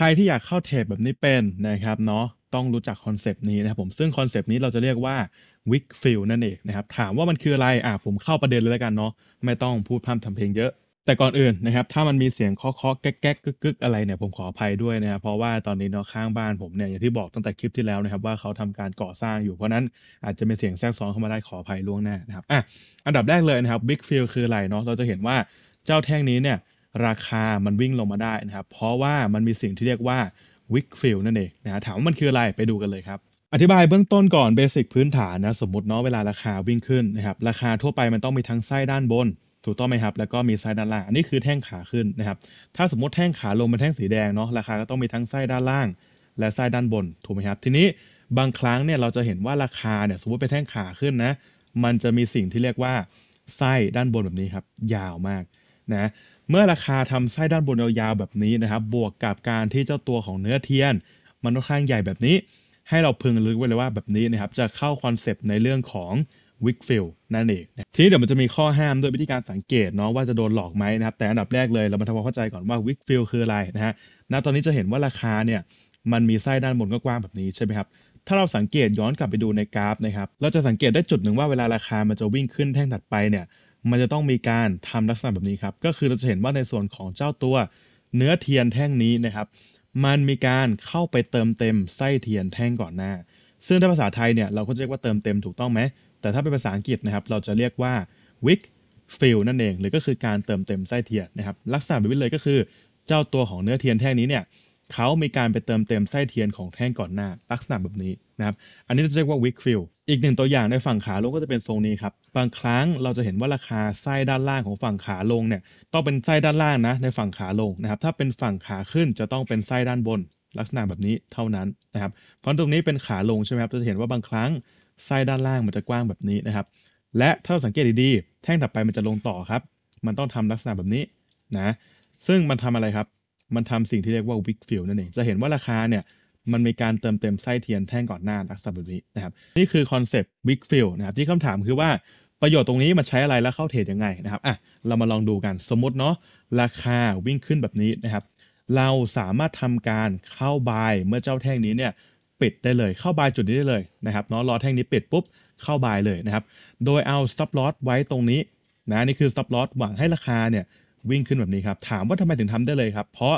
ครที่อยากเข้าเทรดแบบนี้เป็นนะครับเนาะต้องรู้จักคอนเซปต์นี้นะครับผมซึ่งคอนเซปต์นี้เราจะเรียกว่า w i กฟิลนั่นเองนะครับถามว่ามันคืออะไรอ่ะผมเข้าประเด็นเลยแล้วกันเนาะไม่ต้องพูดพร่ำทำเพลงเยอะแต่ก่อนอื่นนะครับถ้ามันมีเสียงเคาะเคาะแก๊กแก๊กกึกอะไรเนี่ยผมขออภัยด้วยนะครับ เพราะว่าตอนนี้เนาะข้างบ้านผมเนี่ยอย่างที่บอกตั้งแต่คลิปที่แล้วนะครับว่าเขาทำการก่อสร้างอยู่เพราะนั้นอาจจะมีเสียงแทรกซ้อนเข้ามาได้ขออภัยล่วงหน้านะครับอ่ะอันดับแรกเลยนะครับ w i กฟ f i l คืออะไรเนาะเราจะเห็นว่าเจ้าแท่งนี้เนี่ยราคามันวิ่งลงมาได้นะครับ เพราะว่ามันมีสิ่งที่เรียกว่าวิกฟิลนั่นเองนะถามว่ามันคืออะไร ไปดูกันเลยครับ อธิบายเบื้องต้นก่อนเบสิกพื้นฐานนะ สมมติเนาะ เวลาราคาวิ่งขึ้นนะครับ ราคาทั่วไปมันต้องมีทั้งไส้ด้านบน ถูกต้องไหมครับ แล้วก็มีไส้ด้านล่างอันนี้คือแท่งขาขึ้นนะครับ ถ้าสมมติแท่งขาลงเป็นแท่งสีแดงเนาะ ราคาก็ต้องมีทั้งไส้ด้านล่าง และไส้ด้านบน ถูกไหมครับ ทีนี้บางครั้งเนี่ย เราจะเห็นว่าราคาเนี่ย สมมติเป็นแท่งขาขึ้นนะ มันจะมีสิ่งที่เรียกว่าไส้ด้านบนแบบนี้ครับยาวมากนะเมื่อราคาทำไส้ด้านบนยาวๆแบบนี้นะครับ บวกกับการที่เจ้าตัวของเนื้อเทียน มันค่อนข้างใหญ่แบบนี้ ให้เราพึงลึกไว้เลยว่าแบบนี้นะครับจะเข้าคอนเซปต์ในเรื่องของวิกฟิลนั่นเอง ทีนี้เดี๋ยวมันจะมีข้อห้ามด้วยวิธีการสังเกตเนาะว่าจะโดนหลอกไหมนะครับ แต่อันดับแรกเลยเรามาทำความเข้าใจก่อนว่าวิกฟิลคืออะไรนะฮะ ณ ตอนนี้จะเห็นว่าราคาเนี่ยมันมีไส้ด้านบนกว้างแบบนี้ใช่ไหมครับ ถ้าเราสังเกตย้อนกลับไปดูในกราฟนะครับ เราจะสังเกตได้จุดหนึ่งว่าเวลาราคา มันจะวิ่งขึ้นแท่งถัดไปเนี่ยมันจะต้องมีการทำลักษณะแบบนี้ครับ ก็คือเราจะเห็นว่าในส่วนของเจ้าตัวเนื้อเทียนแท่งนี้นะครับ มันมีการเข้าไปเติมเต็มไส้เทียนแท่งก่อนหน้า ซึ่งถ้าภาษาไทยเนี่ยเราก็จะเรียกว่าเติมเต็มถูกต้องไหม แต่ถ้าเป็นภาษาอังกฤษนะครับเราจะเรียกว่า wick fill นั่นเองหรือก็คือการเติมเต็มไส้เทียนนะครับ ลักษณะแบบนี้เลยก็คือ เจ้าตัวของเนื้อเทียนแท่งนี้เนี่ยเขามีการไปเติมเต็มไส้เทียนของแท่งก่อนหน้า ลักษณะแบบนี้นะครับอันนี้เราจะเรียกว่าวิกฟิลอีกหนึ่งตัวอย่างในฝั่งขาลงก็จะเป็นทรงนี้ครับ บางครั้งเราจะเห็นว่าราคาไส้ด้านล่างของฝั่งขาลงเนี่ย ต้องเป็นไส้ด้านล่างนะในฝั่งขาลงนะครับ ถ้าเป็นฝั่งขาขึ้นจะต้องเป็นไส้ด้านบน ลักษณะแบบนี้เท่านั้นนะครับ เพราะตรงนี้เป็นขาลงใช่ไหมครับ จะเห็นว่าบางครั้งไส้ด้านล่างมันจะกว้างแบบนี้นะครับ และถ้าเราสังเกตดีๆ แท่งถัดไปมันจะลงต่อครับ มันต้องทำลักษณะแบบนี้นะ ซึ่งมันทำอะไรครับ มันทำสิ่งที่เรียกว่าวิกฟิลนั่นเอง จะเห็นว่าราคาเนี่ยมันมีการเติมเต็มไส้เทียนแท่งก่อนหน้าลักษณะแบบนี้นะครับนี่คือคอนเซปต์วิกฟิลนะครับ ที่คำถามคือว่าประโยชน์ตรงนี้มาใช้อะไรและเข้าเทรดยังไงนะครับอ่ะเรามาลองดูกันสมมติเนาะราคาวิ่งขึ้นแบบนี้นะครับ เราสามารถทำการเข้าบายเมื่อเจ้าแท่งนี้เนี่ยปิดได้เลยเข้าบายจุดนี้ได้เลยนะครับเนาะรอแท่งนี้ปิดปุ๊บเข้าบายเลยนะครับ โดยเอา stop loss ไว้ตรงนี้นะนี่คือ stop loss หวังให้ราคาเนี่ยวิ่งขึ้นแบบนี้ครับถามว่าทำไมถึงทำได้เลยครับ เพราะ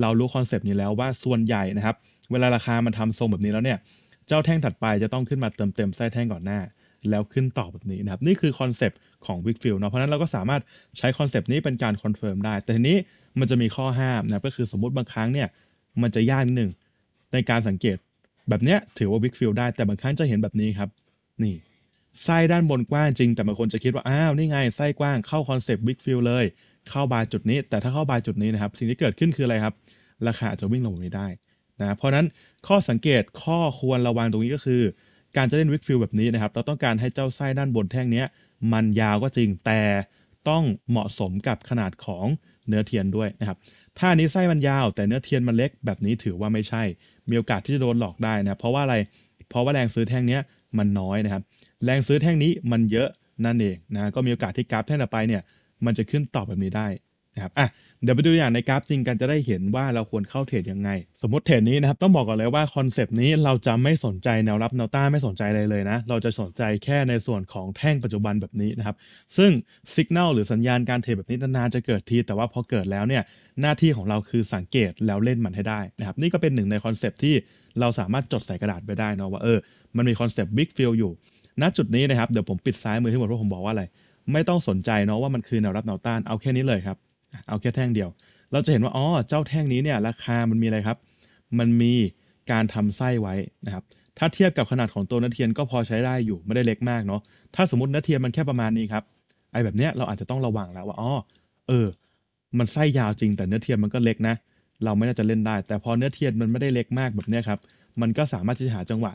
เรารู้คอนเซปต์นี้แล้วว่าส่วนใหญ่นะครับเวลาราคามันทำทรงแบบนี้แล้วเนี่ย เจ้าแท่งถัดไปจะต้องขึ้นมาเติมเต็มไส้แท่งก่อนหน้า แล้วขึ้นต่อแบบนี้นะครับ นี่คือคอนเซปต์ของวิกฟิลเนาะ เพราะนั้นเราก็สามารถใช้คอนเซปต์นี้เป็นการคอนเฟิร์มได้ แต่ทีนี้มันจะมีข้อห้ามนะ ก็คือสมมติบางครั้งเนี่ย มันจะยากนิดหนึ่งในการสังเกตแบบเนี้ยถือว่าวิกฟิลได้ แต่บางครั้งจะเห็นแบบนี้ครับ นี่ไส้ด้านบนกว้างจริง แต่บางคนจะคิดว่า อ้าว นี่ไงไส้กว้างเข้าคอนเซปต์วิกฟิลเลย เข้าบายจุดนี้ แต่ถ้าเข้าบายจุดนี้นะครับ สิ่งที่เกิดขึ้นคืออะไรครับ ราคาจะวิ่งลงไม่ได้นะเพราะนั้นข้อสังเกตข้อควรระวังตรงนี้ก็คือ การจะเล่นวิกฟิลแบบนี้นะครับเราต้องการให้เจ้าไส้ด้านบนแท่งนี้มันยาวก็จริงแต่ต้องเหมาะสมกับขนาดของเนื้อเทียนด้วยนะครับถ้านี้ไส้มันยาวแต่เนื้อเทียนมันเล็กแบบนี้ถือว่าไม่ใช่ มีโอกาสที่จะโดนหลอกได้นะเพราะว่าอะไรเพราะว่าแรงซื้อแท่งนี้มันน้อยนะครับ แรงซื้อแท่งนี้มันเยอะนั่นเองนะก็มีโอกาสที่กราฟแท่งต่อไปเนี่ยมันจะขึ้นตอบแบบนี้ได้นะครับอ่ะเดี๋ยวไปดูอย่างในกราฟจริงกันจะได้เห็นว่าเราควรเข้าเทรดยังไง สมมติเทรดนี้นะครับต้องบอกก่อนเลยว่าคอนเซปต์นี้เราจะไม่สนใจแนวรับแนวต้านไม่สนใจอะไรเลยนะเราจะสนใจแค่ในส่วนของแท่งปัจจุบันแบบนี้นะครับซึ่งสัญญาณหรือสัญญาณการเทรดแบบนี้นานๆจะเกิดที แต่ว่าพอเกิดแล้วเนี่ยหน้าที่ของเราคือสังเกตแล้วเล่นมันให้ได้นะครับนี่ก็เป็นหนึ่งในคอนเซปต์ที่เราสามารถจดใส่กระดาษไปได้เนาะว่าเออมันมีคอนเซปต์บิ๊กฟิลอยู่ ณจุดนี้นะครับเดี๋ยวผมปิดซ้ายมือที้หมดเพราะผมบอกว่าอะไร ไม่ต้องสนใจเนาะว่ามันคือแนวรับแนวต้านเอาแค่นี้เลยครับเอาแค่แท่งเดียว เราจะเห็นว่าอ๋อเจ้าแท่งนี้เนี่ย ราคามันมีอะไรครับ มันมีการทำไส้ไว้นะครับ ถ้าเทียบกับขนาดของตัวนาเทียนก็พอใช้ได้อยู่ ไม่ได้เล็กมากเนาะ ถ้าสมมตินาเทียนมันแค่ประมาณนี้ครับ ไอ้แบบเนี้ยเราอาจจะต้องระวังแล้วว่าอ๋อ เออ มันไส้ยาวจริง แต่เนื้อเทียนมันก็เล็กนะ เราไม่น่าจะเล่นได้ แต่พอเนื้อเทียนมันไม่ได้เล็กมากแบบเนี้ยครับ มันก็สามารถที่จะหาจังหวะ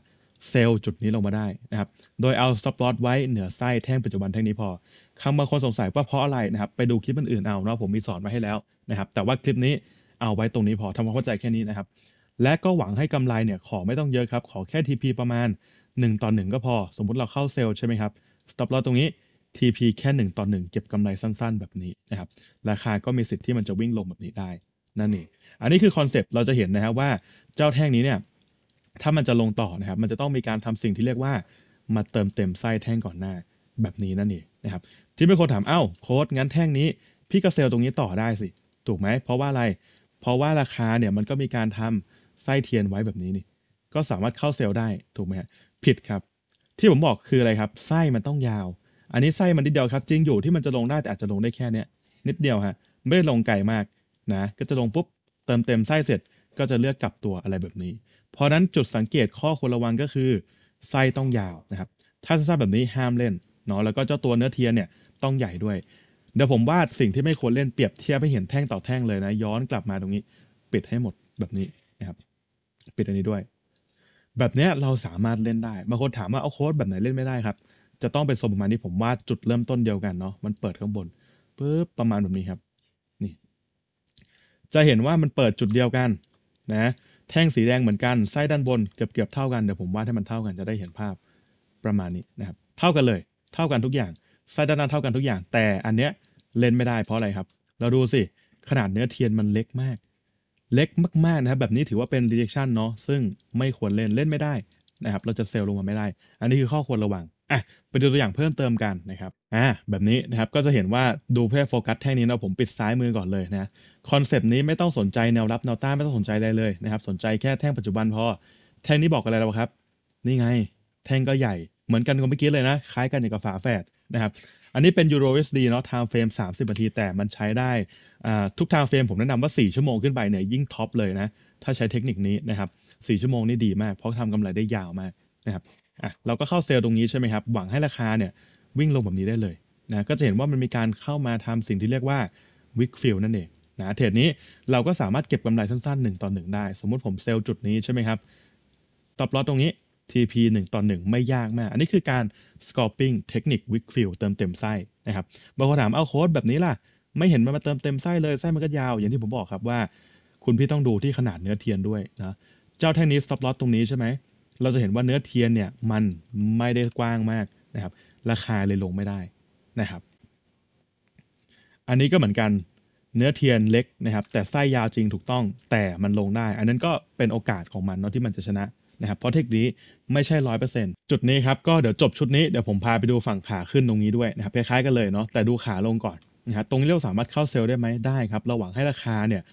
เซลล์จุดนี้ลงมาได้นะครับ โดยเอาสต็อปลอตไว้เหนือไส้แท่งปัจจุบันแท่งนี้พอคำบางคนสงสัยว่าเพราะอะไรนะครับ ไปดูคลิปอื่นๆเอาเนาะผมมีสอนไว้ให้แล้วนะครับ แต่ว่าคลิปนี้เอาไว้ตรงนี้พอทำความเข้าใจแค่นี้นะครับ และก็หวังให้กำไรเนี่ยขอไม่ต้องเยอะครับ ขอแค่ TP ประมาณ 1ต่อ1ก็พอ สมมุติเราเข้าเซลล์ใช่ไหมครับสต็อปลอตตรงนี้ TP แค่1ต่อ1เก็บกำไรสั้นๆ แบบนี้นะครับ ราคาก็มีสิทธิ์ที่มันจะวิ่งลงแบบนี้ได้นั่นเอง อันนี้คือคอนเซปต์เราจะเห็นนะครับว่าเจ้าแท่งนี้เนี่ยถ้ามันจะลงต่อนะครับ มันจะต้องมีการทำสิ่งที่เรียกว่ามาเติมเต็มไส้แท่งก่อนหน้า แบบนี้นั่นเองนะครับที่เป็นคนถามเอา้าโค้ดงั้นแท่งนี้ พี่ก็เซลตรงนี้ต่อได้สิ ถูกไหมเพราะว่าอะไร เพราะว่าราคาเนี่ยมันก็มีการทำไส้เทียนไว้แบบนี้นี่ ก็สามารถเข้าเซลได้ถูกไหมผิดครับ ที่ผมบอกคืออะไรครับไส้มันต้องยาว อันนี้ไส้มันนิดเดียวครับ จริงอยู่ที่มันจะลงได้แต่อาจจะลงได้แค่เนี้ยนิดเดียวฮะไม่ได้ลงไกลมากนะก็จะลงปุ๊บเติมเต็มไส้เสร็จก็จะเลือกกลับตัวอะไรแบบนี้ เพราะนั้นจุดสังเกตข้อควรระวังก็คือไส้ต้องยาวนะครับ ถ้าสั้นแบบนี้ห้ามเล่นเนาะ แล้วก็เจ้าตัวเนื้อเทียนเนี่ยต้องใหญ่ด้วย เดี๋ยวผมวาดสิ่งที่ไม่ควรเล่นเปรียบเทียบให้เห็นแท่งต่อแท่งเลยนะ ย้อนกลับมาตรงนี้ปิดให้หมดแบบนี้นะครับ ปิดอันนี้ด้วย แบบนี้เราสามารถเล่นได้บางคนถามว่าเอาโค้ดแบบไหนเล่นไม่ได้ครับ จะต้องไปสมประมาณนี้ผมวาดจุดเริ่มต้นเดียวกันเนาะมันเปิดข้างบนปึ๊บประมาณแบบนี้ครับนี่จะเห็นว่ามันเปิดจุดเดียวกันนะแท่งสีแดงเหมือนกันไส้ด้านบนเกือบเกือบเท่ากัน เดี๋ยวผมวาดให้มันเท่ากันจะได้เห็นภาพประมาณนี้นะครับเท่ากันเลย เท่ากันทุกอย่างไส้ด้านหน้าเท่ากันทุกอย่าง แต่อันเนี้ยเล่นไม่ได้เพราะอะไรครับ เราดูสิ ขนาดเนื้อเทียนมันเล็กมาก เล็กมากๆนะครับแบบนี้ถือว่าเป็นดีเ e c ชั o เนาะซึ่งไม่ควรเล่นเล่นไม่ได้นะครับเราจะเซลล์ลงมาไม่ได้ อันนี้คือข้อควรระวังอ่ะไปดูตัวอย่างเพิ่มเติมกันนะครับอ่าแบบนี้นะครับก็จะเห็นว่าดูเพื่อโฟกัสแท่งนี้เราผมปิดซ้ายมือก่อนเลยนะคอนเซปต์นี้ไม่ต้องสนใจแนวรับแนวต้านไม่ต้องสนใจอะไรเลยนะครับสนใจแค่แท่งปัจจุบันพอ แท่งนี้บอกอะไรเราครับ นี่ไงแท่งก็ใหญ่ เหมือนกันกับเมื่อกี้เลยนะ คล้ายกันอย่างกับฝาแฝดนะครับอันนี้เป็น Euro USD เนาะ time frame 30นาทีแต่มันใช้ได้อ่าทุก time frame ผมแนะนำว่า4ชั่วโมงขึ้นไปเนี่ยยิ่งท็อปเลยนะ ถ้าใช้เทคนิคนี้นะครับ4ชั่วโมงนี่ดีมาก เพราะทำกำไรได้ยาวมากนะครับอ่ะเราก็เข้าเซลล์ตรงนี้ใช่ไหมครับหวังให้ราคาเนี่ยวิ่งลงแบบนี้ได้เลยนะก็จะเห็นว่ามันมีการเข้ามาทำสิ่งที่เรียกว่าวิกฟิลนั่นเองนะเทรดนี้เราก็สามารถเก็บกำไรสั้นๆ1ต่อ1ได้ สมมุติผมเซลล์จุดนี้ใช่ไหมครับ ตอบลอตตรงนี้ TP 1ต่อ1ไม่ยากมาก อันนี้คือการ s c o p i n g เทคนิควิกฟิลเติมเต็มไส้นะครับบางคนถามเอาโค้ดแบบนี้ล่ะ ไม่เห็นมันมาเติมเต็มไส้เลยไส้มันก็ยาว อย่างที่ผมบอกครับว่า คุณพี่ต้องดูที่ขนาดเนื้อเทียนด้วยนะเจ้าแท่งนี้ stop loss ตรงนี้ใช่ไหมเราจะเห็นว่าเนื้อเทียนเนี่ยมันไม่ได้กว้างมากนะครับ ราคาเลยลงไม่ได้นะครับ อันนี้ก็เหมือนกันเนื้อเทียนเล็กนะครับแต่ไส้ยาวจริงถูกต้องแต่มันลงได้ อันนั้นก็เป็นโอกาสของมันเนาะที่มันจะชนะนะครับเพราะเทคนี้ไม่ใช่ร้อยเปอร์เซ็นต์จุดนี้ครับก็เดี๋ยวจบชุดนี้เดี๋ยวผมพาไปดูฝั่งขาขึ้นตรงนี้ด้วยนะครับคล้ายๆกันเลยเนาะแต่ดูขาลงก่อนนะครับตรงนี้เราสามารถเข้าเซลล์ได้ไหมได้ครับระหว่างให้ราคาเนี่ย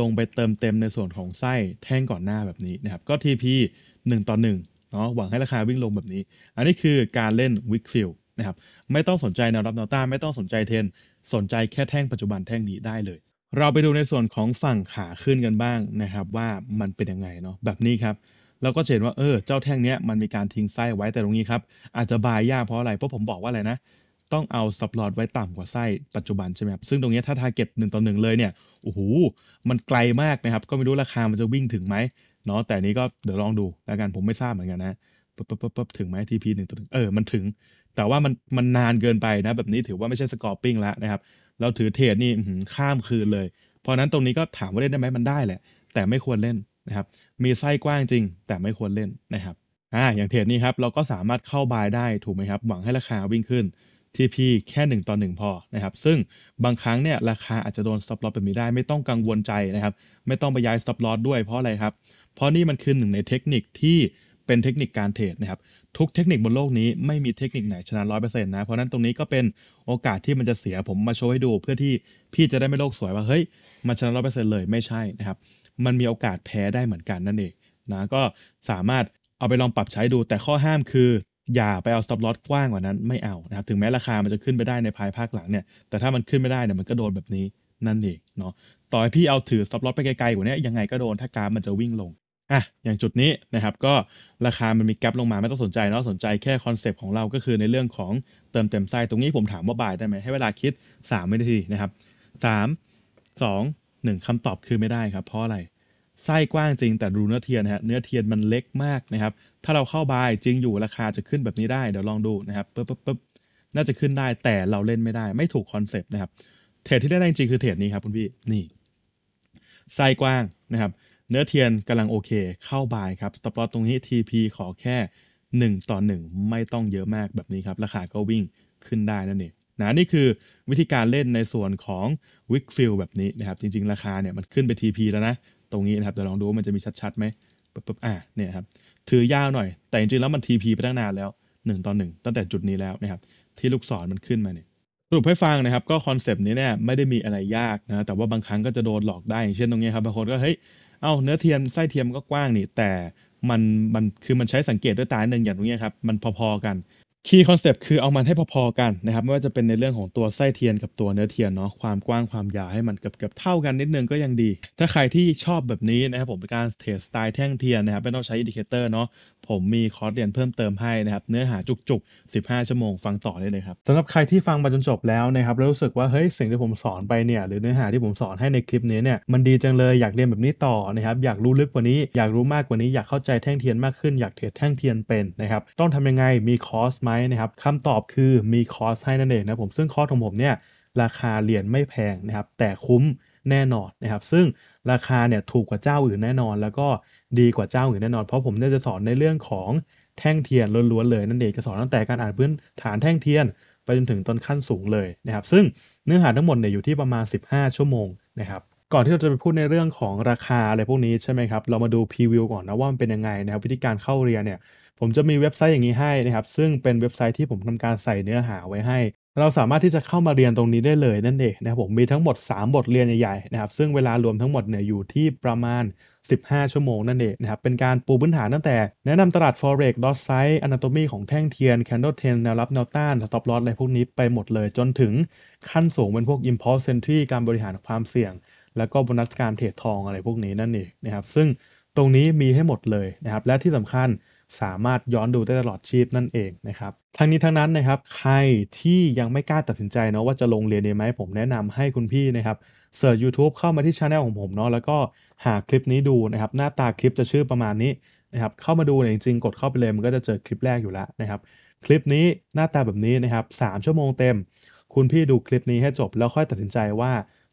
ลงไปเติมเต็มในส่วนของไส้แท่งก่อนหน้าแบบนี้นะครับก็ TP 1 ต่อ1เนาะหวังให้ราคาวิ่งลงแบบนี้ อันนี้คือการเล่นวิกฟิลนะครับไม่ต้องสนใจแนวรับแนวต้านไม่ต้องสนใจเทน สนใจแค่แท่งปัจจุบันแท่งนี้ได้เลย เราไปดูในส่วนของฝั่งขาขึ้นกันบ้างนะครับว่ามันเป็นยังไงเนาะแบบนี้ครับเราก็เห็นว่าเออเจ้าแท่งเนี้ยมันมีการทิ้งไส้ไว้แต่ตรงนี้ครับอาจจะบายยากเพราะอะไรเพราะผมบอกว่าอะไรนะต้องเอาสับหลอดไว้ต่ำกว่าไส้ปัจจุบันใช่ไหมครับ ซึ่งตรงนี้ถ้าทาร์เก็ตหนึ่งต่อหนึ่งเลยเนี่ย โอ้โห มันไกลมากนะครับ ก็ไม่รู้ราคามันจะวิ่งถึงไหมเนาะ แต่นี้ก็เดี๋ยวลองดู แล้วกันผมไม่ทราบเหมือนกันนะปั๊บปั๊บปั๊บ ถึงไหมทีพีหนึ่งต่อหนึ่งเออ มันถึง แต่ว่ามัน มันนานเกินไปนะ แบบนี้ถือว่าไม่ใช่สกอร์ปิ้งแล้วนะครับ เราถือเทรดนี่ข้ามคืนเลย เพราะนั้นตรงนี้ก็ถามว่าเล่นได้ไหมมันได้แหละ แต่ไม่ควรเล่นนะครับ มีไส้กว้างจริง แต่ไม่ควรเล่นนะครับอ่าอย่างเทรดนี้ครับเราก็สามารถเข้าบายได้ถูกไหมครับ หวังให้ราคาวิ่งขึ้น TP แค่ 1ต่อ1พอนะครับซึ่งบางครั้งเนี่ยราคาอาจจะโดน stop loss แบบนี้ได้ ไม่ต้องกังวลใจนะครับไม่ต้องไปย้าย stop loss ด้วย เพราะอะไรครับ เพราะนี่มันคือหนึ่งในเทคนิคที่เป็นเทคนิคการเทรดนะครับทุกเทคนิคบนโลกนี้ไม่มีเทคนิคไหน ชนะร้อยเปอร์เซ็นต์นะเพราะนั้นตรงนี้ก็เป็นโอกาสที่มันจะเสียผมมาโชว์ให้ดูเพื่อที่พี่จะได้ไม่โลกสวยว่าเฮ้ยมันชนะร้อยเปอร์เซ็นต์เลยไม่ใช่นะครับมันมีโอกาสแพ้ได้เหมือนกันนั่นเองนะก็สามารถเอาไปลองปรับใช้ดู แต่ข้อห้ามคืออย่าไปเอา stop loss กว้างกว่านั้นไม่เอานะครับถึงแม้ราคามันจะขึ้นไปได้ในภายภาคหลังเนี่ย แต่ถ้ามันขึ้นไม่ได้เนี่ยมันก็โดนแบบนี้นั่นเองเนาะต่อให้พี่เอาถือ stop loss ไปไกลๆ กว่านี้ ยังไงก็โดน ถ้ากรารมันจะวิ่งลงอ่ะอย่างจุดนี้นะครับก็ราคามันมีแกลบลงมาไม่ต้องสนใจเนาะสนใจแค่คอนเซปต์ของเราก็คือในเรื่องของเติมเต็มไส้ตรงนี้ผมถามว่าบ่ายได้ไหมให้เวลาคิด3วินาทีนะครับ3 2 1 คำตอบคือไม่ได้ครับเพราะอะไรไส้กว้างจริงแต่รูเนื้อเทียนฮะเนื้อเทียนมันเล็กมากนะครับ ถ้าเราเข้าบายจริงอยู่ราคาจะขึ้นแบบนี้ได้ เดี๋ยวลองดู นะครับปึ๊บปึ๊บป๊บน่าจะขึ้นได้แต่เราเล่นไม่ได้ ไม่ถูกคอนเซปต์นะครับเทรดที่ได้จริงคือเทรดนี้ครับคุณพี่นี่ไส้กว้างนะครับเนื้อเทียนกำลังโอเคเข้าบายครับสต็อปลอตตรงนี้ TP ขอแค่ 1 ต่อ 1 ไม่ต้องเยอะมากแบบนี้ครับราคาก็วิ่งขึ้นได้นั่นเองนะนี่คือวิธีการเล่นในส่วนของวิกฟิลแบบนี้นะครับจริงๆราคาเนี่ยมันขึ้นไป TP แล้วนะตรงนี้นะครับเดี๋ยวลองดูว่ามันจะมีชัดๆไหมปุ๊บอ่ะเนี่ยครับถือยาวหน่อย แต่จริงๆ แล้วมัน TP ไปตั้งนานแล้ว 1ต่อ1ตั้งแต่จุดนี้แล้วนะครับที่ลูกศรมันขึ้นมาเนี่ยสรุปให้ฟังนะครับก็คอนเซปต์นี้เนี่ยไม่ได้มีอะไรยากนะแต่ว่าบางครั้งก็จะโดนหลอกได้ อย่างเช่นตรงนี้ครับบางคนก็เฮ้ยเอาเนื้อเทียมไส้เทียมก็กว้างนี่ แต่มันมันคือมันใช้สังเกตด้วยตาหนึ่งอย่างตรงนี้ครับมันพอ ๆกันคีย์คอนเซปต์คือเอามันให้พอๆกันนะครับไม่ว่าจะเป็นในเรื่องของตัวไส้เทียนกับตัวเนื้อเทียนเนาะความกว้างความยาวให้มันเกือบๆเท่ากันนิดนึงก็ยังดี ถ้าใครที่ชอบแบบนี้นะครับผมเป็นการเทสสไตล์แท่งเทียนนะครับไม่ต้องใช้อินดิเคเตอร์เนาะผมมีคอร์สเรียนเพิ่มเติมให้นะครับเนื้อหาจุกๆ 15 ชั่วโมงฟังต่อได้เลยครับสำหรับใครที่ฟังมาจนจบแล้วนะครับแล้วรู้สึกว่าเฮ้ยสิ่งที่ผมสอนไปเนี่ยหรือเนื้อหาที่ผมสอนให้ในคลิปนี้เนี่ยมันดีจังเลยอยากเรียนแบบนี้ต่อนะครับอยากรู้ลึกกว่านี้อยากรู้มากกว่านี้ อยากเข้าใจแท่งเทียนมากขึ้นอยากเทดแท่งเทียนเป็นนะครับต้องทำยังไงมีคอร์สมามนะครับคำตอบคือมีคอร์สให้นั่นเองนะผมซึ่งคอร์สของผมเนี่ยราคาเหรียญไม่แพงนะครับแต่คุ้มแน่นอนนะครับซึ่งราคาเนี่ยถูกกว่าเจ้าอื่นแน่นอนแล้วก็ดีกว่าเจ้าอื่นแน่นอน เพราะผมเนี่ยจะสอนในเรื่องของแท่งเทียนล้วนๆเลยนั่นเองจะสอนตั้งแต่การอ่านพื้นฐานแท่งเทียน ไปจนถึงต้นขั้นสูงเลยนะครับซึ่งเนื้อหาทั้งหมดเนี่ยอยู่ที่ประมาณ 15 ชั่วโมงนะครับก่อนที่เราจะไปพูดในเรื่องของราคาอะไรพวกนี้ใช่ไหมครับ เรามาดูพรีวิวก่อนนะว่ามันเป็นยังไงนะครับวิธีการเข้าเรียนเนี่ยผมจะมีเว็บไซต์อย่างนี้ให้นะครับซึ่งเป็นเว็บไซต์ที่ผมทำการใส่เนื้อหาไว้ให้ เราสามารถที่จะเข้ามาเรียนตรงนี้ได้เลย นั่นเองนะครับผมมีทั้งหมด 3 บทเรียนใหญ่ๆนะครับซึ่งเวลารวมทั้งหมดเนี่ยอยู่ที่ประมาณ 15 ชั่วโมงนั่นเองนะครับเป็นการปูพื้นฐานตั้งแต่แนะนำตลาด forex dot s i z e anatomy ของแท่งเทียน candle trend แนวรับแนวต้าน stop loss อะไรพวกนี้ไปหมดเลย จนถึงขั้นสูงเป็นพวก impulse entry การบริหารความเสี่ยงแล้วก็โบนัสการเทรดทองอะไรพวกนี้นั่นเองนะครับซึ่งตรงนี้มีให้หมดเลยนะครับและที่สำคัญสามารถย้อนดูได้ตลอดชีพนั่นเองนะครับทั้งนี้ทั้งนั้นนะครับ ใครที่ยังไม่กล้าตัดสินใจเนาะว่าจะลงเรียนดีไหมผมแนะนำให้คุณพี่นะครับเสิร์ชยู u t u b e เข้ามาที่ช anel ของผมเนาะแล้วก็หาคลิปนี้ดูนะครับหน้าตาคลิปจะชื่อประมาณนี้นะครับเข้ามาดูเนี่ยจริงๆ กดเข้าไปเลยมันก็จะเจอคลิปแรกอยู่แล้วนะครับคลิปนี้หน้าตาแบบนี้นะครับ3ชั่วโมงเต็ม คุณพี่ดูคลิปนี้ให้จบ แล้วค่อยตัดสินใจว่า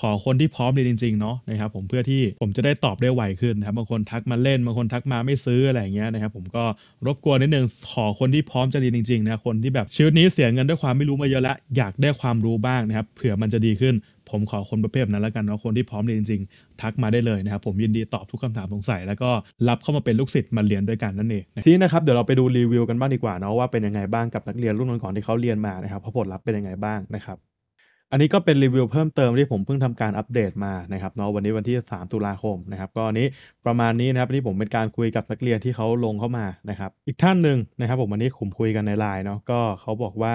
ขอคนที่พร้อมเียจริง ๆเนาะนะครับผมเพื่อที่ผมจะได้ตอบได้ไวขึ้นนะครับบางคนทักมาเล่นบางคนทักมาไม่ซื้ออะไรอย่างเงี้ยนะครับผมก็รบกวนนิดนึง ขอคนที่พร้อมจะเรียนจริงๆนะคนที่แบบชีวิตนี้เสียเงินด้วยความไม่รู้มาเยอะละ อยากได้ความรู้บ้างนะครับเผื่อมันจะดีขึ้น ผมขอคนประเภทนั้นแล้วกันเนาะคนที่พร้อมเรียนจริง ๆ ทักมาได้เลยนะครับ ผมยินดีตอบทุกคำถามสงสัยแล้วก็รับเข้ามาเป็นลูกศิษย์มาเรียนด้วยกันนั่นเองทีนี้นะครับเดี๋ยวเราไปดูรีวิวกันบ้างดีกว่าเนาะว่าเป็นยังไงบ้างกับนักเรียนรุ่นก่อนที่เขาเรียนมานะครับผลลัพธ์เป็นยังไงบ้างนะครับอันนี้ก็เป็นรีวิวเพิ่มเติมที่ผมเพิ่งทำการอัปเดตมานะครับเนาะวันนี้วันที่ 3 ตุลาคมนะครับก็อันนี้ประมาณนี้นะครับที่ผมเป็นการคุยกับนักเรียนที่เขาลงเข้ามานะครับอีกท่านหนึ่งนะครับผมวันนี้ผมคุยกันในไลน์เนาะก็เขาบอกว่า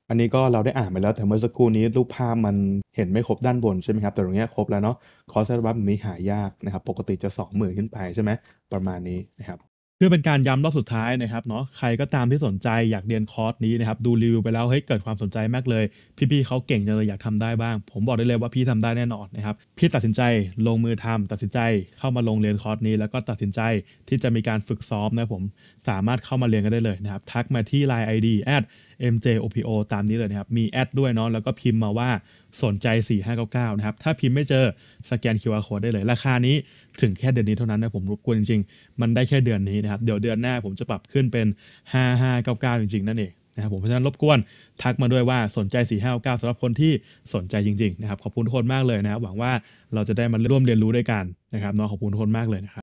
อันนี้ก็เราได้อ่านไปแล้ว แต่เมื่อสักครู่นี้รูปภาพมันเห็นไม่ครบด้านบนใช่ไหมครับแต่ตรงนี้ครบแล้วเนาะคอสเซอร์บัฟนี้หายากนะครับ ปกติจะ 20,000ขึ้นไปใช่ไหมประมาณนี้นะครับพื่อเป็นการย้ำรอบสุดท้ายนะครับเนาะใครก็ตามที่สนใจอยากเรียนคอร์สนี้นะครับดูรีวิวไปแล้วเฮ้ยเกิดความสนใจมากเลย พี่ๆเขาเก่งจังเลยอยากทำได้บ้าง ผมบอกได้เลยว่าพี่ทำได้แน่นอนนะครับพี่ตัดสินใจลงมือทำ ตัดสินใจเข้ามาลงเรียนคอร์สนี้ แล้วก็ตัดสินใจที่จะมีการฝึกซ้อมนะผมสามารถเข้ามาเรียนกันได้เลยนะครับทักมาที่ Line ID at mjopo ตามนี้เลยนะครับมีแอดด้วยเนาะแล้วก็พิมพ์มาว่าสนใจ 4599 นะครับถ้าพิมพ์ไม่เจอสแกน QR code ได้เลย ราคานี้ถึงแค่เดือนนี้เท่านั้นนะผมรบกวนจริงๆมันได้แค่เดือนนี้นะครับเดี๋ยวเดือนหน้าผมจะปรับขึ้นเป็น 5599จริงๆ นั่นเองนะครับผมเพราะฉะนั้นรบกวนทักมาด้วยว่าสนใจ4599สำหรับคนที่สนใจจริงๆนะครับขอบคุณทุกคนมากเลยนะครับหวังว่าเราจะได้มาร่วมเรียนรู้ด้วยกันนะครับน้องขอบคุณทุกคนมากเลยนะครับ